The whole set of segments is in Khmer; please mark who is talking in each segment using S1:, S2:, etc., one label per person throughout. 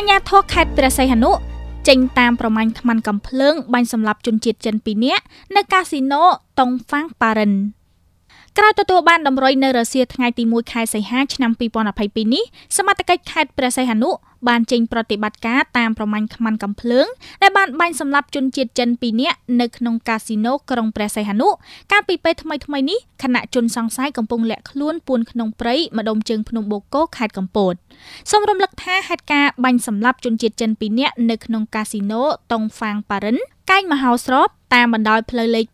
S1: អាញាធរខេត្តព្រះសីហនុ ចេញតាមប្រមាញ់ខ្មាន់កំភ្លើងបាញ់សម្លាប់ជនជាតិចិន2នាក់នៅកាស៊ីណូតុងហ្វាំងប៉ារិនក្រៅទទួលបានតម្រុយនៅរសៀលថ្ងៃទី1ខែសីហាឆ្នាំ2022នេះសមត្ថកិច្ចខេត្តព្រះសីហនុបានចេញប្រតិបត្តិការតាមប្រមាញ់ខ្មាន់កំភ្លើងដែលបានបាញ់សម្លាប់ជនជាតិចិន2នាក់នៅក្នុងកាស៊ីណូក្រុងព្រះសីហនុកាលពីពេលថ្មីៗនេះគណៈជនសង្ស័យកំពុងលាក់ខ្លួនពួនក្នុងព្រៃម្ដុំជើងភ្នំបូកគោខេត្តកំពតសូមរំលឹកថាហេតុការណ៍បាញ់សម្លាប់ជនជាតិចិន2នាក់នៅក្នុងកាស៊ីណូតុងហ្វាងប៉ារិនកាញ់មហោស្រពតាមបណ្ដោយផ្លូវលេខ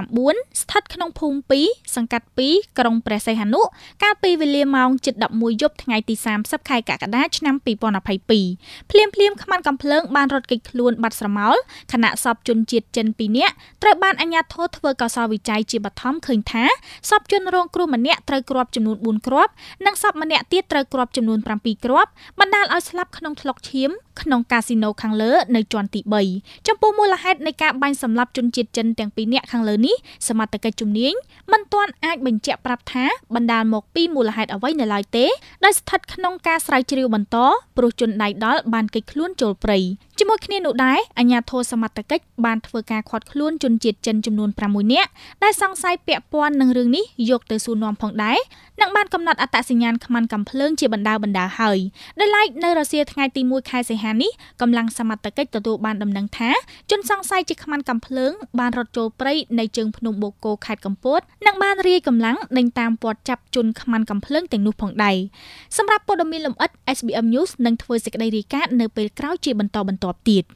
S1: 209ស្ថិតក្នុងភូមិ2សង្កាត់2ក្រុងព្រះសីហនុកាលពីវេលាម៉ោង7:11យប់ថ្ងៃទី30ខែកក្កដាឆ្នាំ2022ភ្លាមភ្លាមខ្មាន់កំភ្លើង បានរត់គេចខ្លួនបាត់ស្រមោលខណៈសពជនជាតិចិន2នាក់ត្រូវបានអាជ្ញាធរធ្វើកោសលវិច័យជាបឋមឃើញថាសពជនរងគ្រោះម្នាក់ត្រូវគ្រាប់ចំនួន4គ្រាប់និងសពម្នាក់ទៀតត្រូវគ្រាប់ចំនួន7គ្រាប់បណ្ដាលឲ្យស្លាប់ក្នុងថ្លុកឈាមក្នុងកាស៊ីណូខាងលើនៅជាន់ទី3ចំពោះមូលហេតុនៃការបាញ់សម្លាប់ជនជាតិចិនទាំងពីរនាក់ខាងលើនេះសមត្ថកិច្ចជំនាញមិនទាន់អាចបញ្ជាក់ប្រាប់ថាបណ្ដាលមកពីមូលហេតុអ្វីនៅឡើយទេដោយស្ថិតក្នុងការស្រាវជ្រាវបន្តព្រោះជនដៃដល់បានកិច្ចខ្លួនចូលព្រៃជាមួយគ្នានោះដែរអាជ្ញាធរសមត្ថកិច្ចបានធ្វើការឃាត់ខ្លួនជនជាតិចិនចំនួន6នាក់ដែលសង្ស័យពាក់ព័ន្ធនឹងរឿងនេះយកទៅសួរនាំផងដែរនិងបានកំណត់អត្តសញ្ញាណខ្មាន់កំភ្លើងជាបណ្ដាបណ្ដាហើយដោយឡែកនៅរសៀលថ្ងៃទី1ខែសីហានេះកម្លាំងសមត្ថកិច្ចទទួលបានដំណឹងថាជនសង្ស័យជាខ្មាន់កំភ្លើងបានរត់ចូលព្រៃនៅជើងភ្នំបូកគោខេត្តកំពតនិងបានរាយកម្លាំងដេញតាមព័ទ្ធចាប់ជនខ្មាន់កំភ្លើងទាំងនោះផងដែរសម្រាប់ព័ត៌មានលម្អិត SBM News នឹងធ្វើសេចក្តីរាយការណ៍នៅពេលក្រោយជាបន្តបន្ទាប់ទៀត។